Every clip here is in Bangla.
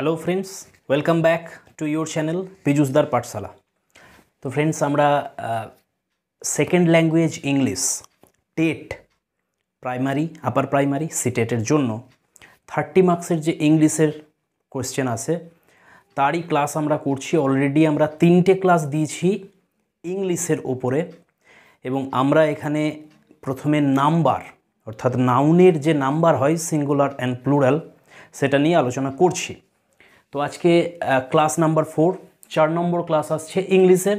Hello friends welcome back to your channel পিজুসদার পাঠশালা তো ফ্রেন্ডস আমরা second language English TET primary upper primary সিটেটের জন্য থার্টি মার্কসের যে ইংলিশের কোয়েশ্চেন আছে তারই ক্লাস আমরা করছি অলরেডি আমরা তিনটে ক্লাস দিয়েছি ইংলিশের ওপরে এবং আমরা এখানে প্রথমে নাম্বার অর্থাৎ নাউনের যে নাম্বার হয় সিঙ্গুলার অ্যান্ড প্লুরাল সেটা নিয়ে আলোচনা করছি তো আজকে ক্লাস নাম্বার ফোর চার নম্বর ক্লাস আসছে ইংলিশের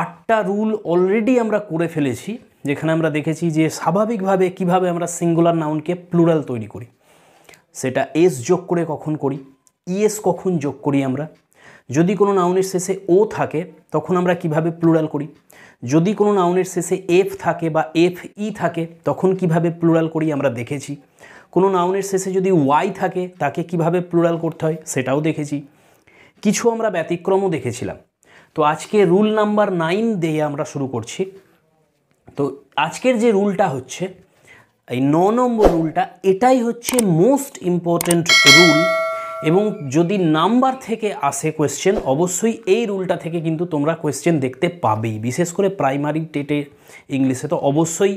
আটটা রুল অলরেডি আমরা করে ফেলেছি যেখানে আমরা দেখেছি যে স্বাভাবিকভাবে কিভাবে আমরা সিঙ্গুলার নাউনকে প্লুরাল তৈরি করি সেটা এস যোগ করে কখন করি ইএস কখন যোগ করি আমরা যদি কোনো নাউনের শেষে ও থাকে তখন আমরা কিভাবে প্লুরাল করি যদি কোনো নাউনের শেষে এফ থাকে বা এফ ই e থাকে তখন কিভাবে প্লুরাল করি আমরা দেখেছি কোনো নাউনের শেষে যদি ওয়াই থাকে তাকে কিভাবে প্লুরাল করতে হয় সেটাও দেখেছি কিছু আমরা ব্যতিক্রমও দেখেছিলাম তো আজকে রুল নাম্বার নাইন দিয়ে আমরা শুরু করছি তো আজকের যে রুলটা হচ্ছে এই ন নম্বর রুলটা এটাই হচ্ছে মোস্ট ইম্পর্টেন্ট রুল এবং যদি নাম্বার থেকে আসে কোয়েশ্চেন অবশ্যই এই রুলটা থেকে কিন্তু তোমরা কোয়েশ্চেন দেখতে পাবেই বিশেষ করে প্রাইমারি টেটে ইংলিশে তো অবশ্যই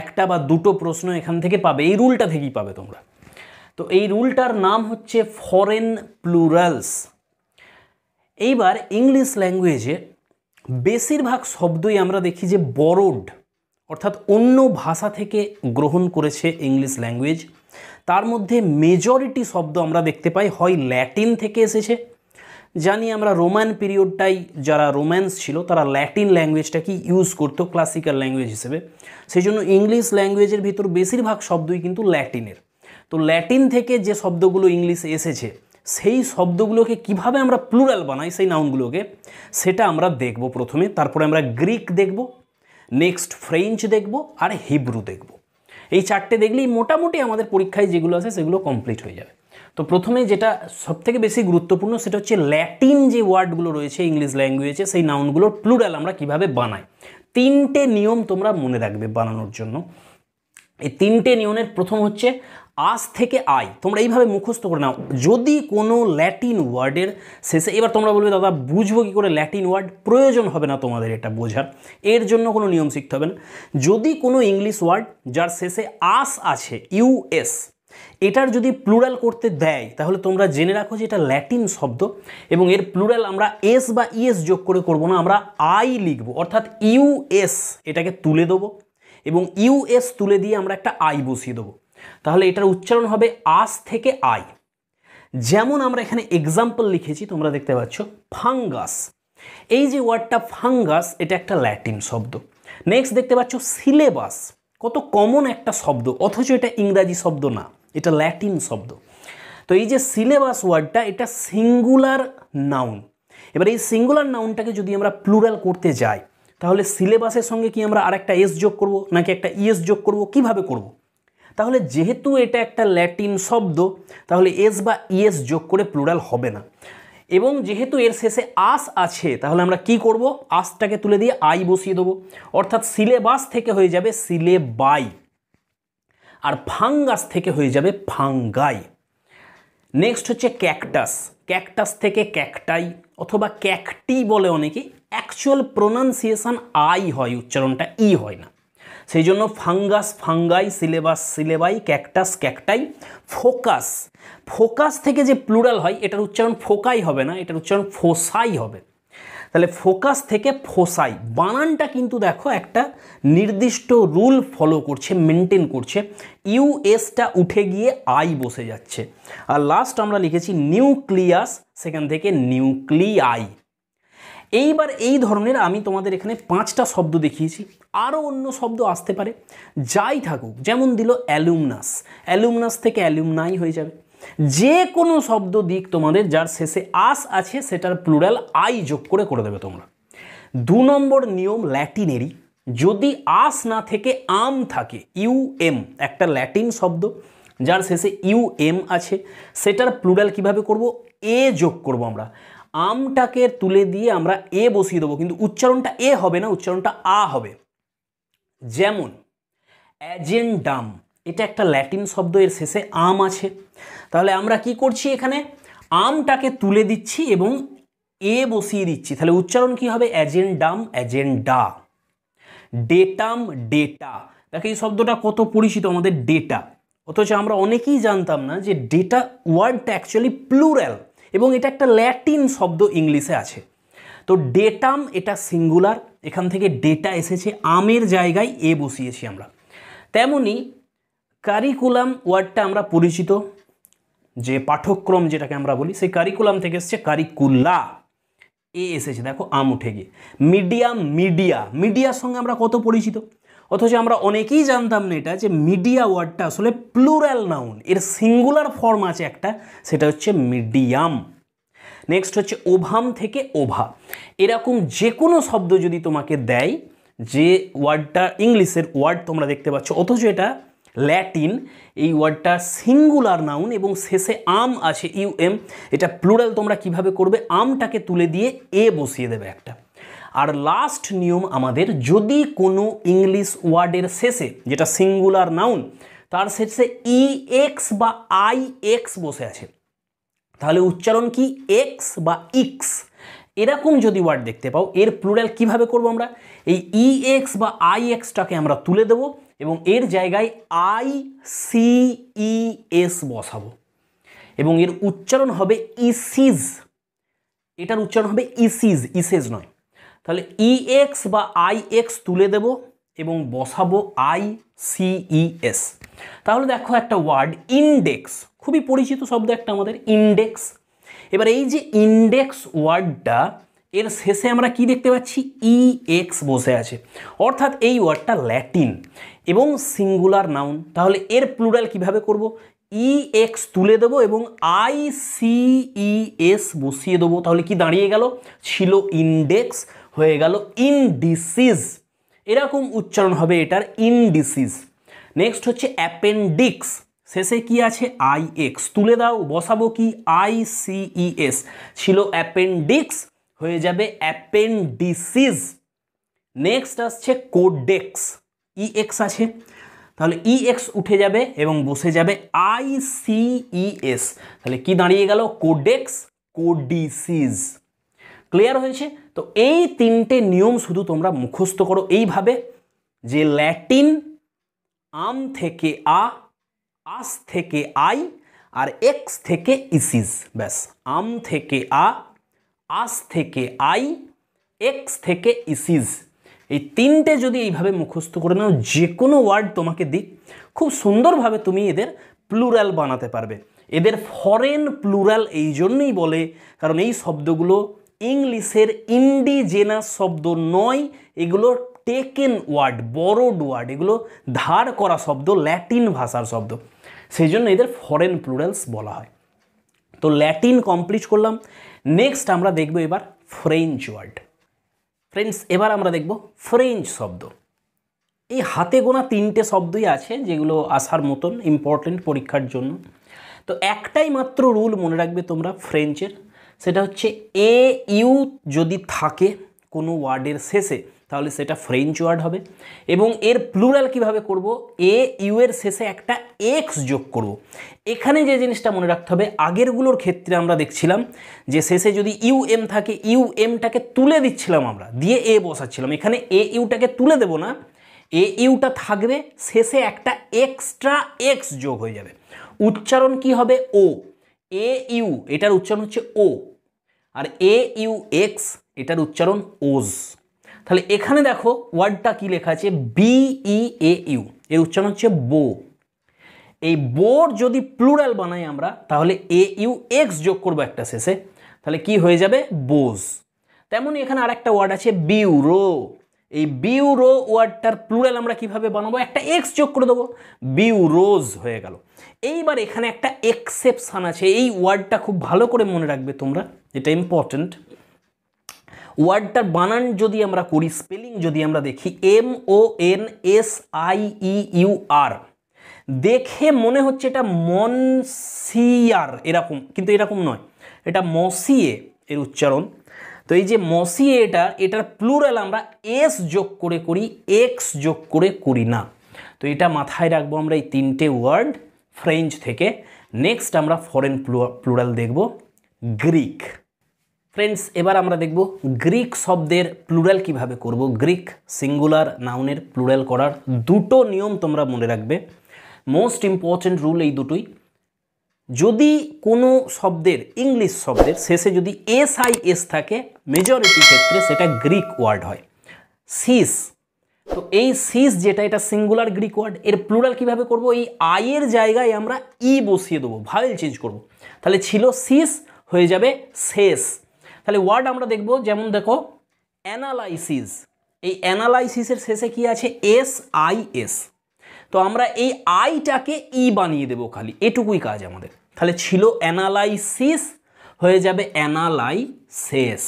একটা বা দুটো প্রশ্ন এখান থেকে পাবে এই রুলটা থেকেই পাবে তোমরা তো এই রুলটার নাম হচ্ছে ফরেন প্লুরালস এইবার ইংলিশ ল্যাঙ্গুয়েজে বেশিরভাগ শব্দই আমরা দেখি যে বরোড অর্থাৎ অন্য ভাষা থেকে গ্রহণ করেছে ইংলিশ ল্যাঙ্গুয়েজ তার মধ্যে মেজরিটি শব্দ আমরা দেখতে পাই হয় ল্যাটিন থেকে এসেছে জানি আমরা রোমান পিরিয়ডটাই যারা রোম্যান্স ছিল তারা ল্যাটিন ল্যাঙ্গুয়েজটাকে ইউজ করতো ক্লাসিক্যাল ল্যাঙ্গুয়েজ হিসেবে সেই জন্য ইংলিশ ল্যাঙ্গুয়েজের ভিতর বেশিরভাগ শব্দই কিন্তু ল্যাটিনের তো ল্যাটিন থেকে যে শব্দগুলো ইংলিশে এসেছে সেই শব্দগুলোকে কিভাবে আমরা প্লুরাল বানাই সেই নাউনগুলোকে সেটা আমরা দেখব প্রথমে তারপরে আমরা গ্রিক দেখব নেক্সট ফ্রেঞ্চ দেখব আর হিব্রু দেখব এই চারটে দেখলেই মোটামুটি আমাদের পরীক্ষায় যেগুলো আছে সেগুলো কমপ্লিট হয়ে যাবে তো প্রথমে যেটা সবথেকে বেশি গুরুত্বপূর্ণ সেটা হচ্ছে ল্যাটিন যে ওয়ার্ডগুলো রয়েছে ইংলিশ ল্যাঙ্গুয়েজে সেই নাউনগুলো প্লুরাল আমরা কিভাবে বানাই তিনটে নিয়ম তোমরা মনে রাখবে বানানোর জন্য এই তিনটে নিয়মের প্রথম হচ্ছে আজ থেকে আই তোমরা এইভাবে মুখস্থ করে নাও যদি কোনো ল্যাটিন ওয়ার্ডের শেষে এবার তোমরা বলবে দাদা বুঝবো কী করে ল্যাটিন ওয়ার্ড প্রয়োজন হবে না তোমাদের এটা বোঝার এর জন্য কোনো নিয়ম শিখতে হবে না যদি কোনো ইংলিশ ওয়ার্ড যার শেষে আস আছে ইউএস এটার যদি প্লুরাল করতে দেয় তাহলে তোমরা জেনে রাখো যে এটা ল্যাটিন শব্দ এবং এর প্লুরাল আমরা এস বা ইএস e যোগ করে করব না আমরা আই লিখব অর্থাৎ ইউএস এটাকে তুলে দেবো এবং ইউএস তুলে দিয়ে আমরা একটা আই বসিয়ে দেবো তাহলে এটার উচ্চারণ হবে আস থেকে আই যেমন আমরা এখানে এক্সাম্পল লিখেছি তোমরা দেখতে পাচ্ছ ফাঙ্গাস এই যে ওয়ার্ডটা ফাঙ্গাস এটা একটা ল্যাটিন শব্দ নেক্সট দেখতে পাচ্ছ সিলেবাস কত কমন একটা শব্দ অথচ এটা ইংরাজি শব্দ না এটা ল্যাটিন শব্দ তো এই যে সিলেবাস ওয়ার্ডটা এটা সিঙ্গুলার নাউন এবার এই সিঙ্গুলার নাউনটাকে যদি আমরা প্লুরাল করতে যাই তাহলে সিলেবাসের সঙ্গে কি আমরা আরেকটা এস যোগ করব নাকি একটা ইএস যোগ করব কিভাবে করব। তাহলে যেহেতু এটা একটা ল্যাটিন শব্দ তাহলে এস বা ইএস যোগ করে প্লুরাল হবে না এবং যেহেতু এর শেষে আস আছে তাহলে আমরা কি করব আসটাকে তুলে দিয়ে আই বসিয়ে দেবো অর্থাৎ সিলেবাস থেকে হয়ে যাবে সিলেবাই আর ফাঙ্গাস থেকে হয়ে যাবে ফাঙ্গাই নেক্সট হচ্ছে ক্যাকটাস ক্যাকটাস থেকে ক্যাকটাই অথবা ক্যাকটি বলে অনেকে অ্যাকচুয়াল প্রোনাউন্সিয়েশান আই হয় উচ্চারণটা ই e হয় না সেই জন্য fungus fungi syllabus syllabi cactus cacti focus focus থেকে যে প্লুরাল হয় এটার উচ্চারণ ফোকাই হবে না এটার উচ্চারণ ফোসাই হবে তাহলে ফোকাস থেকে ফোসাই বানানটা কিন্তু দেখো একটা নির্দিষ্ট রুল ফলো করছে মেনটেন করছে ইউএসটা উঠে গিয়ে আই বসে যাচ্ছে আর লাস্ট আমরা লিখেছি নিউক্লিয়াস সেখান থেকে নিউক্লিয়াই এইবার এই ধরনের আমি তোমাদের এখানে পাঁচটা শব্দ দেখিয়েছি আরও অন্য শব্দ আসতে পারে যাই থাকুক যেমন দিল অ্যালুমনাস অ্যালুমনাস থেকে অ্যালুমনাই হয়ে যাবে যে কোনো শব্দ দিক তোমাদের যার শেষে আস আছে সেটার প্লুরাল আই যোগ করে করে দেবে তোমরা দু নম্বর নিয়ম ল্যাটিনেরই যদি আস না থেকে আম থাকে ইউ এম একটা ল্যাটিন শব্দ যার শেষে ইউ এম আছে সেটার প্লুরাল কিভাবে করব এ যোগ করব আমরা আমটাকে তুলে দিয়ে আমরা এ বসিয়ে দেবো কিন্তু উচ্চারণটা এ হবে না উচ্চারণটা আ হবে যেমন অ্যাজেন্ডাম এটা একটা ল্যাটিন শব্দ এর শেষে আম আছে তাহলে আমরা কি করছি এখানে আমটাকে তুলে দিচ্ছি এবং এ বসিয়ে দিচ্ছি তাহলে উচ্চারণ কি হবে অ্যাজেন্ডাম অ্যাজেন্ডা ডেটাম ডেটা দেখো এই শব্দটা কত পরিচিত আমাদের ডেটা অথচ আমরা অনেকেই জানতাম না যে ডেটা ওয়ার্ডটা অ্যাকচুয়ালি প্লুরাল এবং এটা একটা ল্যাটিন শব্দ ইংলিশে আছে তো ডেটাম এটা সিঙ্গুলার এখান থেকে ডেটা এসেছে আমের জায়গায় এ বসিয়েছি আমরা তেমনি কারিকুলাম ওয়ার্ডটা আমরা পরিচিত যে পাঠ্যক্রম যেটাকে আমরা বলি সেই কারিকুলাম থেকে এসছে কারিকুল্লা এ এসেছে দেখো আম উঠে গিয়ে মিডিয়াম মিডিয়া মিডিয়ার সঙ্গে আমরা কত পরিচিত অথচ আমরা অনেকেই জানতাম না এটা যে মিডিয়া ওয়ার্ডটা আসলে প্লুরাল নাউন এর সিঙ্গুলার ফর্ম আছে একটা সেটা হচ্ছে মিডিয়াম নেক্সট হচ্ছে ওভাম থেকে ওভা এরকম যে কোনো শব্দ যদি তোমাকে দেয় যে ওয়ার্ডটা ইংলিশের ওয়ার্ড তোমরা দেখতে পাচ্ছ অথচ এটা ল্যাটিন এই ওয়ার্ডটা সিঙ্গুলার নাউন এবং শেষে আম আছে ইউ এম এটা প্লুরাল তোমরা কিভাবে করবে আমটাকে তুলে দিয়ে এ বসিয়ে দেবে একটা আর লাস্ট নিয়ম আমাদের যদি কোনো ইংলিশ ওয়ার্ডের শেষে যেটা সিঙ্গুলার নাউন তার শেষে ই e এক্স বা আই এক্স বসে আছে তাহলে উচ্চারণ কি এক্স বা ইক্স এরকম যদি ওয়ার্ড দেখতে পাও এর প্লুরাল কিভাবে করব আমরা এই ই e এক্স বা আই এক্সটাকে আমরা তুলে দেবো এবং এর জায়গায় আই এস বসাবো এবং এর উচ্চারণ হবে ইসিজ এটার উচ্চারণ হবে ইসিজ ইসেজ নয় তাহলে ইএক্স বা আই এক্স তুলে দেব এবং বসাবো আই এস তাহলে দেখো একটা ওয়ার্ড ইন্ডেক্স খুবই পরিচিত শব্দ একটা আমাদের ইন্ডেক্স এবার এই যে ইন্ডেক্স ওয়ার্ডটা এর শেষে আমরা কি দেখতে পাচ্ছি ই e এক্স বসে আছে অর্থাৎ এই ওয়ার্ডটা ল্যাটিন এবং সিঙ্গুলার নাউন তাহলে এর প্লুরাল কিভাবে করব ই e এক্স তুলে দেবো এবং আই সি ই এস বসিয়ে দেবো তাহলে কি দাঁড়িয়ে গেল ছিল ইনডেক্স হয়ে গেল ইনডিসিজ এরকম উচ্চারণ হবে এটার ইনডিসিজ নেক্সট হচ্ছে অ্যাপেন্ডিক্স শেষে কি আছে আই এক্স তুলে দাও বসাবো কি আই সি ই এস ছিল অ্যাপেন্ডিক্স হয়ে যাবে অ্যাপেন্ডিসিস নেক্সট আসছে কোডেক্স ইএক্স e আছে তাহলে ইএক্স e উঠে যাবে এবং বসে যাবে আইসিইএস তাহলে কি দাঁড়িয়ে গেল কোডেক্স কোডিসিস ক্লিয়ার হয়েছে তো এই তিনটে নিয়ম শুধু তোমরা মুখস্থ করো এইভাবে যে ল্যাটিন আম থেকে আ আস থেকে আই আর এক্স থেকে ইসিস ব্যাস আম থেকে আ আস থেকে আই এক্স থেকে ইসিজ এই তিনটে যদি এইভাবে মুখস্থ করে নাও যে কোনো ওয়ার্ড তোমাকে দিক খুব সুন্দরভাবে তুমি এদের প্লুরাল বানাতে পারবে এদের ফরেন প্লুরাল এই জন্যই বলে কারণ এই শব্দগুলো ইংলিশের ইন্ডিজেনাস শব্দ নয় এগুলো টেকেন ওয়ার্ড বড়ড ওয়ার্ড এগুলো ধার করা শব্দ ল্যাটিন ভাষার শব্দ সেই জন্য এদের ফরেন প্লুরালস বলা হয় তো ল্যাটিন কমপ্লিট করলাম নেক্সট আমরা দেখব এবার ফ্রেঞ্চ ওয়ার্ড ফ্রেন্ডস এবার আমরা দেখব ফ্রেঞ্চ শব্দ এই হাতে গোনা তিনটে শব্দই আছে যেগুলো আসার মতন ইম্পর্টেন্ট পরীক্ষার জন্য তো একটাই মাত্র রুল মনে রাখবে তোমরা ফ্রেঞ্চের সেটা হচ্ছে এ ইউ যদি থাকে কোনো ওয়ার্ডের শেষে তাহলে সেটা ফ্রেঞ্চ ওয়ার্ড হবে এবং এর প্লুরাল কিভাবে করব এ ইউ এর শেষে একটা এক্স যোগ করব। এখানে যে জিনিসটা মনে রাখতে হবে আগেরগুলোর ক্ষেত্রে আমরা দেখছিলাম যে শেষে যদি ইউ এম থাকে ইউ এমটাকে তুলে দিচ্ছিলাম আমরা দিয়ে এ বসাচ্ছিলাম এখানে এ ইউটাকে তুলে দেব না এ ইউটা থাকবে শেষে একটা এক্সট্রা এক্স যোগ হয়ে যাবে উচ্চারণ কি হবে ও এ ইউ এটার উচ্চারণ হচ্ছে ও আর এ ইউ এক্স এটার উচ্চারণ ওজ তাহলে এখানে দেখো ওয়ার্ডটা কি লেখা আছে বিই এ ইউ এর উচ্চারণ হচ্ছে বো এই বোর যদি প্লুরাল বানাই আমরা তাহলে এ ইউ এক্স যোগ করবো একটা শেষে তাহলে কি হয়ে যাবে বোজ তেমনই এখানে আরেকটা ওয়ার্ড আছে বিউরো এই বিউরো ওয়ার্ডটার প্লুরাল আমরা কিভাবে বানাবো একটা এক্স যোগ করে দেবো বিউরোজ হয়ে গেল এইবার এখানে একটা এক্সেপশান আছে এই ওয়ার্ডটা খুব ভালো করে মনে রাখবে তোমরা এটা ইম্পর্ট্যান্ট ওয়ার্ডটার বানান যদি আমরা করি স্পেলিং যদি আমরা দেখি M O N S I E U R দেখে মনে হচ্ছে এটা মনসিয়ার এরকম কিন্তু এরকম নয় এটা মসিয়ে এর উচ্চারণ তো এই যে মসিয়ে এটা এটার প্লুরাল আমরা এস যোগ করে করি এক্স যোগ করে করি না তো এটা মাথায় রাখবো আমরা এই তিনটে ওয়ার্ড ফ্রেঞ্চ থেকে নেক্সট আমরা ফরেন প্লুরাল দেখব গ্রিক ফ্রেন্ডস এবার আমরা দেখব গ্রিক শব্দের প্লুরাল কিভাবে করব গ্রিক সিঙ্গুলার নাউনের প্লুরাল করার দুটো নিয়ম তোমরা মনে রাখবে মোস্ট ইম্পর্টেন্ট রুল এই দুটোই যদি কোনো শব্দের ইংলিশ শব্দের শেষে যদি এস আই এস থাকে মেজরিটি ক্ষেত্রে সেটা গ্রিক ওয়ার্ড হয় সিস তো এই সিস যেটা এটা সিঙ্গুলার গ্রিক ওয়ার্ড এর প্লুরাল কিভাবে করব এই আয়ের জায়গায় আমরা ই e বসিয়ে দেবো ভাওয়েল চেঞ্জ করব। তাহলে ছিল সিস হয়ে যাবে শেষ তাহলে ওয়ার্ড আমরা দেখব যেমন দেখো অ্যানালাইসিস এই অ্যানালাইসিসের শেষে কি আছে এস আই এস তো আমরা এই আইটাকে ই e বানিয়ে দেব খালি এটুকুই কাজ আমাদের তাহলে ছিল অ্যানালাইসিস হয়ে যাবে অ্যানালাইসেস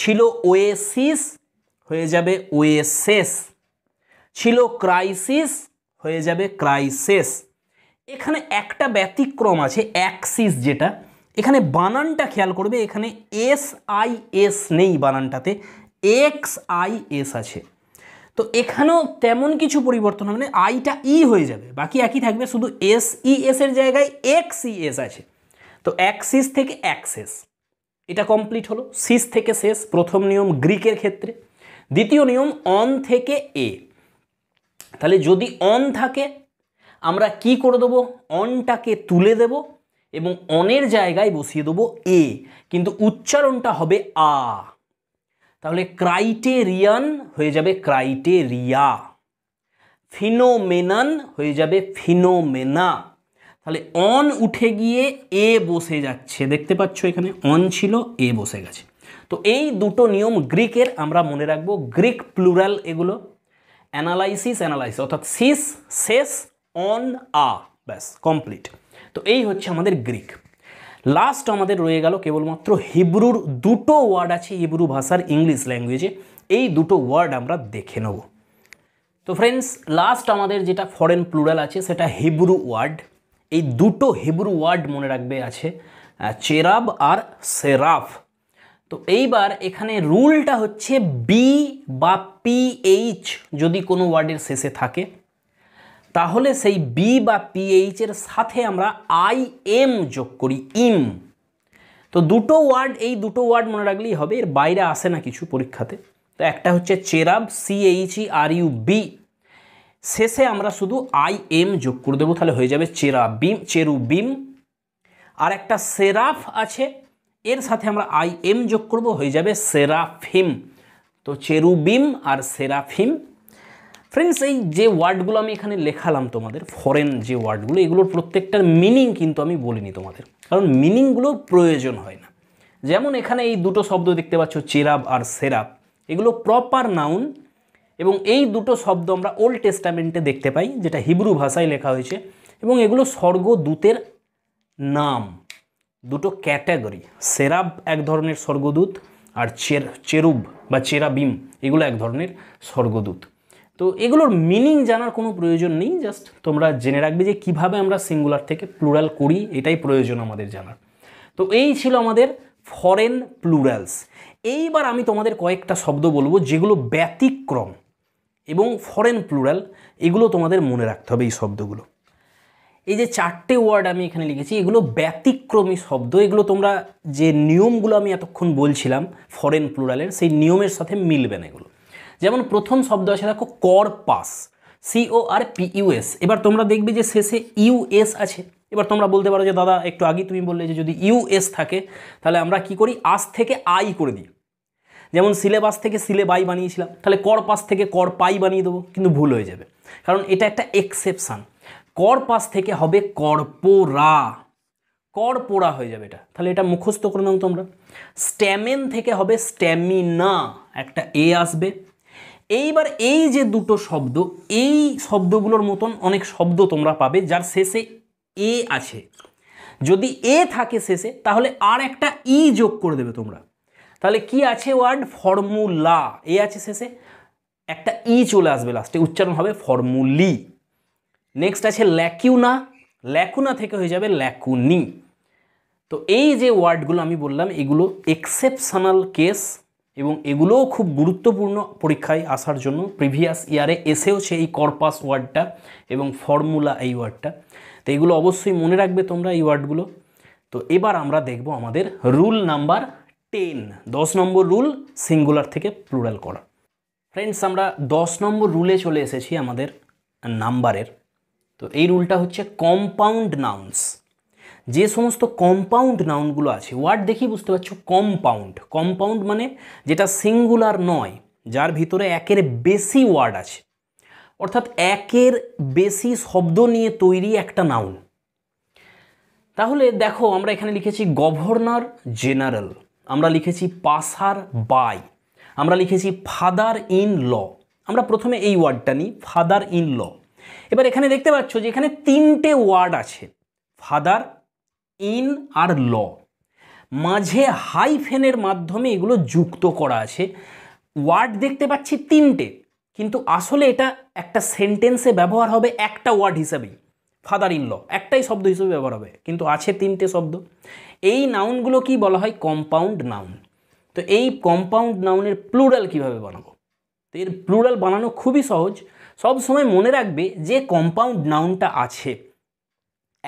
ছিল ওয়েসিস হয়ে যাবে ওয়েসেস ছিল ক্রাইসিস হয়ে যাবে ক্রাইসেস এখানে একটা ব্যতিক্রম আছে অ্যাক্সিস যেটা এখানে বানানটা খেয়াল করবে এখানে এস আই এস নেই বানানটাতে এক্স আই এস আছে তো এখানেও তেমন কিছু পরিবর্তন হবে না আইটা ই e হয়ে যাবে বাকি একই থাকবে শুধু এস ই e এসের জায়গায় এক্স ই এস আছে তো অ্যাক্সিস থেকে অ্যাক্সেস এটা কমপ্লিট হলো সিস থেকে শেষ প্রথম নিয়ম গ্রিকের ক্ষেত্রে দ্বিতীয় নিয়ম অন থেকে এ তাহলে যদি অন থাকে আমরা কি করে দেবো অনটাকে তুলে দেবো এবং অনের জায়গায় বসিয়ে দেবো এ কিন্তু উচ্চারণটা হবে আ তাহলে ক্রাইটেরিয়ান হয়ে যাবে ক্রাইটেরিয়া ফিনোমেনান হয়ে যাবে ফিনোমেনা তাহলে অন উঠে গিয়ে এ বসে যাচ্ছে দেখতে পাচ্ছ এখানে অন ছিল এ বসে গেছে তো এই দুটো নিয়ম গ্রিকের আমরা মনে রাখবো গ্রিক প্লুরাল এগুলো অ্যানালাইসিস অ্যানালাইসিস অর্থাৎ সিস শেষ অন আ ব্যাস কমপ্লিট তো এই হচ্ছে আমাদের গ্রিক লাস্ট আমাদের রয়ে গেল কেবলমাত্র হিব্রুর দুটো ওয়ার্ড আছে হিব্রু ভাষার ইংলিশ ল্যাঙ্গুয়েজে এই দুটো ওয়ার্ড আমরা দেখে নেব তো ফ্রেন্ডস লাস্ট আমাদের যেটা ফরেন প্লুরাল আছে সেটা হিব্রু ওয়ার্ড এই দুটো হিব্রু ওয়ার্ড মনে রাখবে আছে চেরাব আর সেরাফ তো এইবার এখানে রুলটা হচ্ছে বি বা পিএইচ যদি কোনো ওয়ার্ডের শেষে থাকে তাহলে সেই বি বা পিএইচ এর সাথে আমরা আই এম যোগ করি ইম তো দুটো ওয়ার্ড এই দুটো ওয়ার্ড মনে রাখলেই হবে এর বাইরে আসে না কিছু পরীক্ষাতে তো একটা হচ্ছে চেরাব ই আর ইউ বি শেষে আমরা শুধু আই এম যোগ করে দেবো তাহলে হয়ে যাবে বিম চেরু বিম আর একটা সেরাফ আছে এর সাথে আমরা আই এম যোগ করব হয়ে যাবে সেরাফিম তো চেরুবিম আর সেরাফিম ফ্রেন্ডস এই যে ওয়ার্ডগুলো আমি এখানে লেখালাম তোমাদের ফরেন যে ওয়ার্ডগুলো এগুলোর প্রত্যেকটার মিনিং কিন্তু আমি বলিনি তোমাদের কারণ মিনিংগুলোর প্রয়োজন হয় না যেমন এখানে এই দুটো শব্দ দেখতে পাচ্ছ চেরাব আর সেরাব এগুলো প্রপার নাউন এবং এই দুটো শব্দ আমরা ওল্ড টেস্টামেন্টে দেখতে পাই যেটা হিব্রু ভাষায় লেখা হয়েছে এবং এগুলো স্বর্গদূতের নাম দুটো ক্যাটাগরি সেরাব এক ধরনের স্বর্গদূত আর চের চেরুব বা চেরাবিম এগুলো এক ধরনের স্বর্গদূত তো এগুলোর মিনিং জানার কোনো প্রয়োজন নেই জাস্ট তোমরা জেনে রাখবে যে কিভাবে আমরা সিঙ্গুলার থেকে প্লুরাল করি এটাই প্রয়োজন আমাদের জানার তো এই ছিল আমাদের ফরেন প্লুরালস এইবার আমি তোমাদের কয়েকটা শব্দ বলবো যেগুলো ব্যতিক্রম এবং ফরেন প্লুরাল এগুলো তোমাদের মনে রাখতে হবে এই শব্দগুলো এই যে চারটে ওয়ার্ড আমি এখানে লিখেছি এগুলো ব্যতিক্রমী শব্দ এগুলো তোমরা যে নিয়মগুলো আমি এতক্ষণ বলছিলাম ফরেন প্লুরালের সেই নিয়মের সাথে মিলবে না এগুলো যেমন প্রথম শব্দ আছে দেখো কর পাস সিও আর পিইউএস এবার তোমরা দেখবে যে শেষে ইউএস আছে এবার তোমরা বলতে পারো যে দাদা একটু আগে তুমি বললে যে যদি ইউএস থাকে তাহলে আমরা কি করি আস থেকে আই করে দিই যেমন সিলেবাস থেকে সিলেবাই বানিয়েছিলাম তাহলে কর পাস থেকে কর পাই বানিয়ে দেবো কিন্তু ভুল হয়ে যাবে কারণ এটা একটা এক্সেপশান কর পাস থেকে হবে করপোরা কর পোড়া হয়ে যাবে এটা তাহলে এটা মুখস্থ করে নাও তোমরা স্ট্যামেন থেকে হবে স্ট্যামিনা একটা এ আসবে এইবার এই যে দুটো শব্দ এই শব্দগুলোর মতন অনেক শব্দ তোমরা পাবে যার শেষে এ আছে যদি এ থাকে শেষে তাহলে আর একটা ই যোগ করে দেবে তোমরা তাহলে কি আছে ওয়ার্ড ফর্মুলা এ আছে শেষে একটা ই চলে আসবে লাস্টে উচ্চারণ হবে ফর্মুলি নেক্সট আছে ল্যাকিউনা ল্যাকুনা থেকে হয়ে যাবে ল্যাকুনি তো এই যে ওয়ার্ডগুলো আমি বললাম এগুলো এক্সেপশনাল কেস এবং এগুলোও খুব গুরুত্বপূর্ণ পরীক্ষায় আসার জন্য প্রিভিয়াস ইয়ারে এসেওছে এই কর্পাস ওয়ার্ডটা এবং ফর্মুলা এই ওয়ার্ডটা তো এগুলো অবশ্যই মনে রাখবে তোমরা এই ওয়ার্ডগুলো তো এবার আমরা দেখব আমাদের রুল নাম্বার টেন দশ নম্বর রুল সিঙ্গুলার থেকে প্লুরাল করা ফ্রেন্ডস আমরা দশ নম্বর রুলে চলে এসেছি আমাদের নাম্বারের তো এই রুলটা হচ্ছে কম্পাউন্ড নাউন্স যে সমস্ত কম্পাউন্ড নাউনগুলো আছে ওয়ার্ড দেখি বুঝতে পারছো কম্পাউন্ড কম্পাউন্ড মানে যেটা সিঙ্গুলার নয় যার ভিতরে একের বেশি ওয়ার্ড আছে অর্থাৎ একের বেশি শব্দ নিয়ে তৈরি একটা নাউন তাহলে দেখো আমরা এখানে লিখেছি গভর্নর জেনারেল আমরা লিখেছি পাসার বাই আমরা লিখেছি ফাদার ইন ল আমরা প্রথমে এই ওয়ার্ডটা নিই ফাদার ইন ল এবার এখানে দেখতে পাচ্ছ যে এখানে তিনটে ওয়ার্ড আছে ফাদার ইন আর ল মাঝে হাই ফেনের মাধ্যমে এগুলো যুক্ত করা আছে ওয়ার্ড দেখতে পাচ্ছি তিনটে কিন্তু আসলে এটা একটা সেন্টেন্সে ব্যবহার হবে একটা ওয়ার্ড হিসাবেই ফাদার ইন ল একটাই শব্দ হিসেবে ব্যবহার হবে কিন্তু আছে তিনটে শব্দ এই নাউনগুলো কি বলা হয় কম্পাউন্ড নাউন তো এই কম্পাউন্ড নাউনের প্লুরাল কিভাবে বানাবো তো এর প্লুরাল বানানো খুবই সহজ সব সময় মনে রাখবে যে কম্পাউন্ড নাউনটা আছে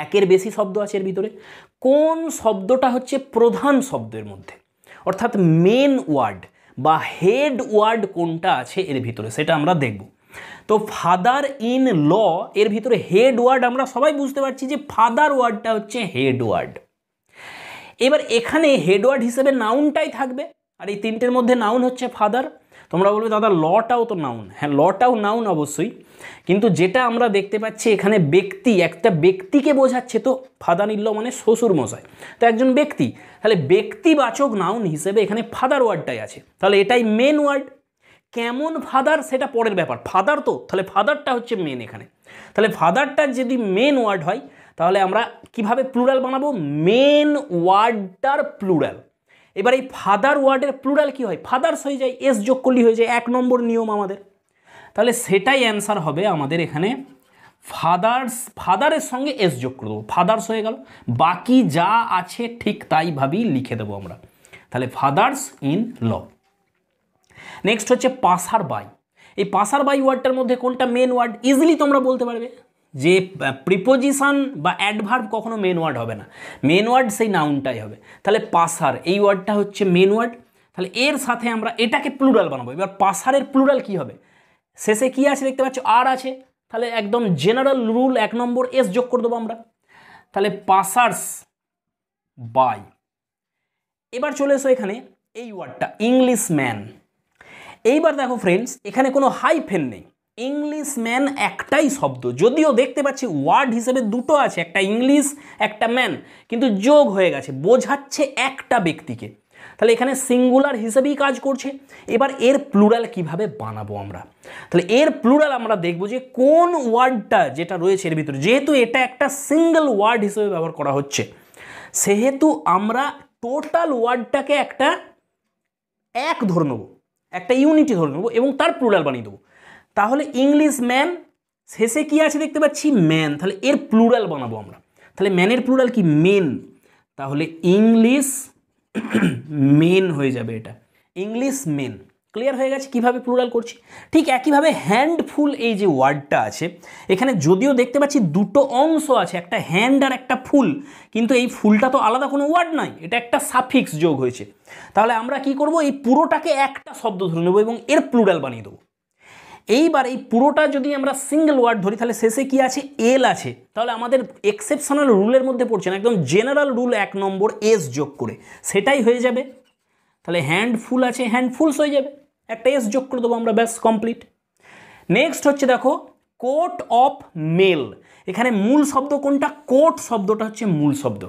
একের বেশি শব্দ আছে এর ভিতরে কোন শব্দটা হচ্ছে প্রধান শব্দের মধ্যে অর্থাৎ মেন ওয়ার্ড বা হেড ওয়ার্ড কোনটা আছে এর ভিতরে সেটা আমরা দেখব তো ফাদার ইন ল এর ভিতরে হেড ওয়ার্ড আমরা সবাই বুঝতে পারছি যে ফাদার ওয়ার্ডটা হচ্ছে হেড ওয়ার্ড এবার এখানে হেড ওয়ার্ড হিসেবে নাউনটাই থাকবে আর এই তিনটের মধ্যে নাউন হচ্ছে ফাদার তোমরা বলবে দাদা লটাও তো নাউন হ্যাঁ লটাও নাউন অবশ্যই কিন্তু যেটা আমরা দেখতে পাচ্ছি এখানে ব্যক্তি একটা ব্যক্তিকে বোঝাচ্ছে তো ফাদার ইল্ল মানে শ্বশুর মশাই তো একজন ব্যক্তি তাহলে ব্যক্তিবাচক নাউন হিসেবে এখানে ফাদার ওয়ার্ডটাই আছে তাহলে এটাই মেন ওয়ার্ড কেমন ফাদার সেটা পরের ব্যাপার ফাদার তো তাহলে ফাদারটা হচ্ছে মেন এখানে তাহলে ফাদারটা যদি মেন ওয়ার্ড হয় তাহলে আমরা কিভাবে প্লুরাল বানাবো মেন ওয়ার্ডটার প্লুরাল এবার এই ফাদার ওয়ার্ডের প্লুরাল কি হয় ফাদার্স হয়ে যায় এস যোগ করলি হয়ে যায় এক নম্বর নিয়ম আমাদের তাহলে সেটাই অ্যান্সার হবে আমাদের এখানে ফাদার্স ফাদারের সঙ্গে এস যোগ করে দেবো ফাদার্স হয়ে গেল বাকি যা আছে ঠিক তাইভাবেই লিখে দেবো আমরা তাহলে ফাদার্স ইন ল নেক্সট হচ্ছে পাসার বাই এই পাসার বাই ওয়ার্ডটার মধ্যে কোনটা মেন ওয়ার্ড ইজিলি তোমরা বলতে পারবে যে প্রিপোজিশান বা অ্যাডভার্ব কখনো মেন ওয়ার্ড হবে না মেন ওয়ার্ড সেই নাউনটাই হবে তাহলে পাসার এই ওয়ার্ডটা হচ্ছে মেন ওয়ার্ড তাহলে এর সাথে আমরা এটাকে প্লুরাল বানাবো এবার পাসারের প্লুরাল কি হবে শেষে কি আছে দেখতে পাচ্ছ আর আছে তাহলে একদম জেনারেল রুল এক নম্বর এস যোগ করে দেবো আমরা তাহলে পাসার্স বাই এবার চলে এসো এখানে এই ওয়ার্ডটা ইংলিশ ম্যান এইবার দেখো ফ্রেন্ডস এখানে কোনো হাইফেন নেই ইংলিশম্যান একটাই শব্দ যদিও দেখতে পাচ্ছি ওয়ার্ড হিসেবে দুটো আছে একটা ইংলিশ একটা ম্যান কিন্তু যোগ হয়ে গেছে বোঝাচ্ছে একটা ব্যক্তিকে তাহলে এখানে সিঙ্গুলার হিসেবেই কাজ করছে এবার এর প্লুরাল কিভাবে বানাবো আমরা তাহলে এর প্লুরাল আমরা দেখব যে কোন ওয়ার্ডটা যেটা রয়েছে এর ভিতরে যেহেতু এটা একটা সিঙ্গেল ওয়ার্ড হিসেবে ব্যবহার করা হচ্ছে সেহেতু আমরা টোটাল ওয়ার্ডটাকে একটা এক ধরে নেবো একটা ইউনিটি ধরে নেবো এবং তার প্লুরাল বানিয়ে দেবো তাহলে ইংলিশ ম্যান শেষে কি আছে দেখতে পাচ্ছি ম্যান তাহলে এর প্লুরাল বানাবো আমরা তাহলে ম্যানের প্লুরাল কি মেন তাহলে ইংলিশ মেন হয়ে যাবে এটা ইংলিশ মেন ক্লিয়ার হয়ে গেছে কিভাবে প্লুরাল করছি ঠিক একইভাবে হ্যান্ডফুল এই যে ওয়ার্ডটা আছে এখানে যদিও দেখতে পাচ্ছি দুটো অংশ আছে একটা হ্যান্ড আর একটা ফুল কিন্তু এই ফুলটা তো আলাদা কোনো ওয়ার্ড নয় এটা একটা সাফিক্স যোগ হয়েছে তাহলে আমরা কি করব এই পুরোটাকে একটা শব্দ ধরে নেবো এবং এর প্লুরাল বানিয়ে দেবো এইবার এই পুরোটা যদি আমরা সিঙ্গেল ওয়ার্ড ধরি তাহলে শেষে কি আছে এল আছে তাহলে আমাদের এক্সেপশনাল রুলের মধ্যে পড়ছে না একদম জেনারেল রুল এক নম্বর এস যোগ করে সেটাই হয়ে যাবে তাহলে হ্যান্ডফুল আছে হ্যান্ডফুলস হয়ে যাবে একটা এস যোগ করে দেবো আমরা ব্যাস কমপ্লিট নেক্সট হচ্ছে দেখো কোট অফ মেল এখানে মূল শব্দ কোনটা কোট শব্দটা হচ্ছে মূল শব্দ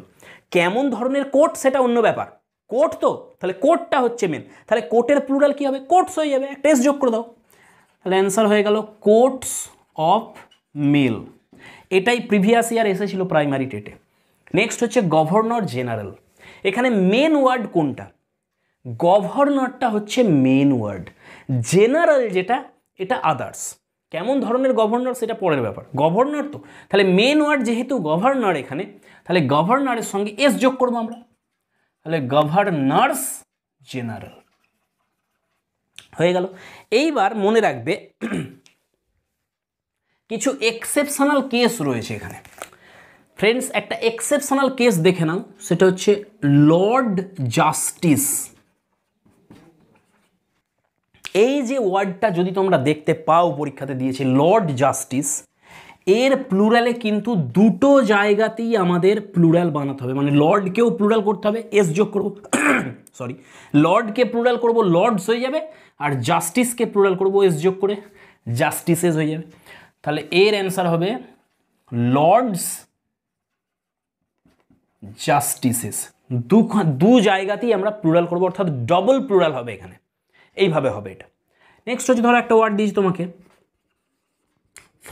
কেমন ধরনের কোট সেটা অন্য ব্যাপার কোট তো তাহলে কোটটা হচ্ছে মেন তাহলে কোটের প্লুরাল কী হবে কোটস হয়ে যাবে একটা এস যোগ করে দাও তাহলে অ্যান্সার হয়ে গেল কোটস অফ মেল এটাই প্রিভিয়াস ইয়ার এসেছিল প্রাইমারি টেটে নেক্সট হচ্ছে গভর্নর জেনারেল এখানে মেন ওয়ার্ড কোনটা গভর্নরটা হচ্ছে মেন ওয়ার্ড জেনারেল যেটা এটা আদার্স কেমন ধরনের গভর্নর সেটা পরের ব্যাপার গভর্নর তো তাহলে মেন ওয়ার্ড যেহেতু গভর্নর এখানে তাহলে গভর্নরের সঙ্গে এস যোগ করবো আমরা তাহলে গভর্নার্স জেনারেল হয়ে গেল এইবার মনে রাখবে কিছু এক্সেপশনাল কেস রয়েছে এখানে ফ্রেন্ডস একটা এক্সেপশনাল কেস দেখে নাও সেটা হচ্ছে লর্ড জাস্টিস এই যে ওয়ার্ডটা যদি তোমরা দেখতে পাও পরীক্ষাতে দিয়েছে লর্ড জাস্টিস এর প্লুরালে কিন্তু দুটো জায়গাতেই আমাদের প্লুরাল বানাতে হবে মানে লর্ডকেও প্লুরাল করতে হবে এস যোগ করবো সরি লর্ডকে প্লুরাল করব লর্ডস হয়ে যাবে আর জাস্টিসকে প্লুরাল করব এস যোগ করে জাস্টিসেস হয়ে যাবে তাহলে এর অ্যান্সার হবে লর্ডস জাস্টিসেস দু দু জায়গাতেই আমরা প্লুরাল করব অর্থাৎ ডবল প্লুরাল হবে এখানে এইভাবে হবে এটা নেক্সট হচ্ছে ধরো একটা ওয়ার্ড দিয়েছি তোমাকে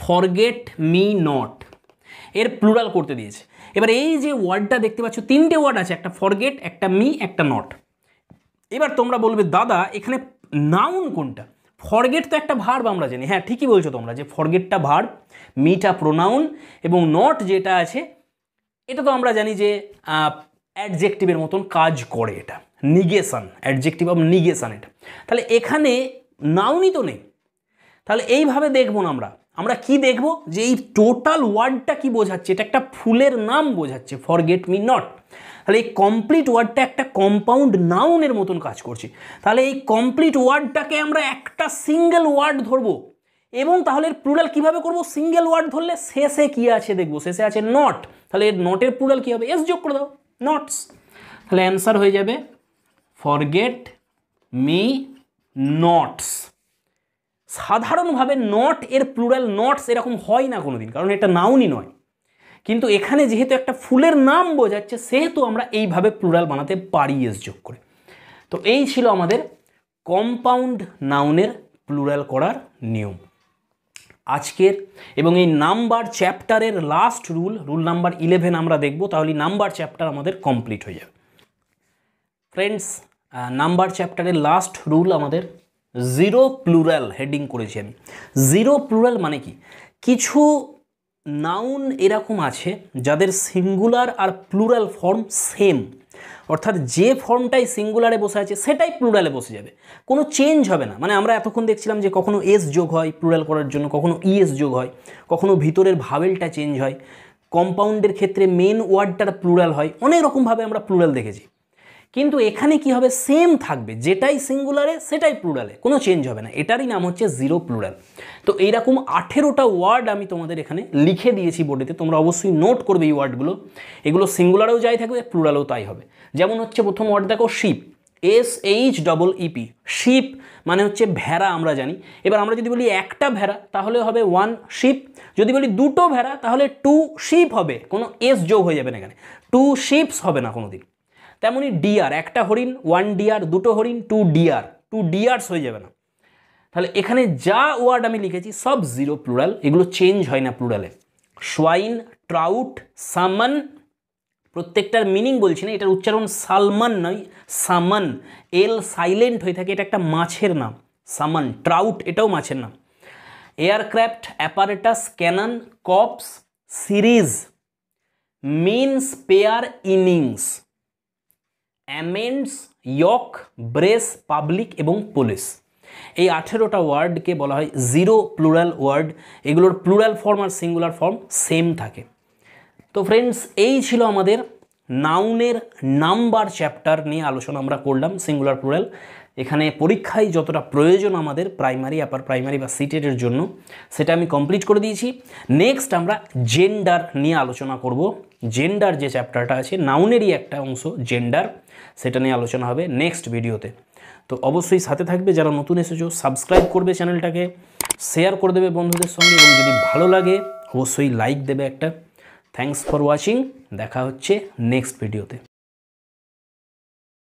ফরগেট মি নট এর প্লুরাল করতে দিয়েছে এবার এই যে ওয়ার্ডটা দেখতে পাচ্ছ তিনটে ওয়ার্ড আছে একটা ফরগেট একটা মি একটা নট এবার তোমরা বলবে দাদা এখানে নাউন কোনটা ফরগেট তো একটা ভার্ব আমরা জানি হ্যাঁ ঠিকই বলছো তোমরা যে ফরগেটটা ভার্ব মিটা প্রোনাউন এবং নট যেটা আছে এটা তো আমরা জানি যে অ্যাডজেক্টিভের মতন কাজ করে এটা নিগেশান অ্যাডজেক্টিভ অফ নিগেশান এটা তাহলে এখানে নাউনই তো নেই তাহলে এইভাবে দেখব না আমরা আমরা কি দেখব যে এই টোটাল ওয়ার্ডটা কি বোঝাচ্ছে এটা একটা ফুলের নাম বোঝাচ্ছে ফর গেট মি নট তাহলে এই কমপ্লিট ওয়ার্ডটা একটা কম্পাউন্ড নাউনের মতন কাজ করছে তাহলে এই কমপ্লিট ওয়ার্ডটাকে আমরা একটা সিঙ্গেল ওয়ার্ড ধরবো এবং তাহলে প্লুরাল কিভাবে করব সিঙ্গেল ওয়ার্ড ধরলে শেষে কি আছে দেখবো শেষে আছে নট তাহলে এর নটের প্লুরাল কী হবে এস যোগ করে দাও নটস তাহলে অ্যান্সার হয়ে যাবে ফরগেট মি নটস সাধারণভাবে নট এর প্লুরাল নটস এরকম হয় না কোনো দিন কারণ এটা নাউনই নয় কিন্তু এখানে যেহেতু একটা ফুলের নাম বোঝাচ্ছে সেহেতু আমরা এইভাবে প্লুরাল বানাতে পারি এস যোগ করে তো এই ছিল আমাদের কম্পাউন্ড নাউনের প্লুরাল করার নিয়ম আজকের এবং এই নাম্বার চ্যাপ্টারের last rule rule number eleven আমরা দেখব তাহলে নাম্বার চ্যাপ্টার আমাদের কমপ্লিট হয়ে যাবে ফ্রেন্ডস নাম্বার চ্যাপ্টারের লাস্ট রুল আমাদের জিরো প্লুরাল হেডিং করেছি আমি জিরো প্লুরাল মানে কি কিছু নাউন এরকম আছে যাদের সিঙ্গুলার আর প্লুরাল ফর্ম সেম অর্থাৎ যে ফর্মটাই সিঙ্গুলারে বসে আছে সেটাই প্লুরালে বসে যাবে কোনো চেঞ্জ হবে না মানে আমরা এতক্ষণ দেখছিলাম যে কখনো এস যোগ হয় প্লুরাল করার জন্য কখনো ইএস যোগ হয় কখনো ভিতরের ভাবেলটা চেঞ্জ হয় কম্পাউন্ডের ক্ষেত্রে মেন ওয়ার্ডটার প্লুরাল হয় অনেক রকমভাবে আমরা প্লুরাল দেখেছি কিন্তু এখানে কি হবে সেম থাকবে যেটাই সিঙ্গুলারে সেটাই প্লুরালে কোনো চেঞ্জ হবে না এটারই নাম হচ্ছে জিরো প্লুরাল তো এইরকম আঠেরোটা ওয়ার্ড আমি তোমাদের এখানে লিখে দিয়েছি বোর্ডেতে তোমরা অবশ্যই নোট করবে এই ওয়ার্ডগুলো এগুলো সিঙ্গুলারেও যাই থাকবে প্লুরালেও তাই হবে যেমন হচ্ছে প্রথম ওয়ার্ড দেখো sheep S H double E P sheep মানে হচ্ছে ভেড়া আমরা জানি এবার আমরা যদি বলি একটা ভেড়া তাহলে হবে ওয়ান শিপ যদি বলি দুটো ভেড়া তাহলে টু শিপ হবে কোনো এস যোগ হয়ে যাবে না এখানে টু শিপস হবে না কোনো দিন তেমনি ডিয়ার একটা হরিণ ওয়ান ডিয়ার দুটো হরিণ টু ডিয়ার টু ডিয়ার্স হয়ে যাবে না তাহলে এখানে যা ওয়ার্ড আমি লিখেছি সব জিরো প্লুরাল এগুলো চেঞ্জ হয় না প্লুরালে সোয়াইন ট্রাউট সামন প্রত্যেকটার মিনিং বলছি না এটার উচ্চারণ সালমান নয় সামন এল সাইলেন্ট হয়ে থাকে এটা একটা মাছের নাম সামন ট্রাউট এটাও মাছের নাম aircraft apparatus cannon corps series means pair innings amends yoke brace public এবং পুলিশ এই আঠেরোটা ওয়ার্ডকে বলা হয় জিরো প্লুরাল ওয়ার্ড এগুলোর প্লুরাল ফর্ম আর সিঙ্গুলার ফর্ম সেম থাকে তো ফ্রেন্ডস এই ছিল আমাদের নাউনের নাম্বার চ্যাপ্টার নিয়ে আলোচনা আমরা করলাম সিঙ্গুলার প্লুরাল এখানে পরীক্ষায় যতটা প্রয়োজন আমাদের প্রাইমারি আপার প্রাইমারি বা সিটেটের জন্য সেটা আমি কমপ্লিট করে দিয়েছি নেক্সট আমরা জেন্ডার নিয়ে আলোচনা করব জেন্ডার যে চ্যাপ্টারটা আছে নাউনেরই একটা অংশ জেন্ডার সেটা নিয়ে আলোচনা হবে নেক্সট ভিডিওতে তো অবশ্যই সাথে থাকবে যারা নতুন এসেছো সাবস্ক্রাইব করবে চ্যানেলটাকে শেয়ার করে দেবে বন্ধুদের সঙ্গে এবং যদি ভালো লাগে অবশ্যই লাইক দেবে একটা থ্যাংকস ফর ওয়াচিং দেখা হচ্ছে নেক্সট ভিডিওতে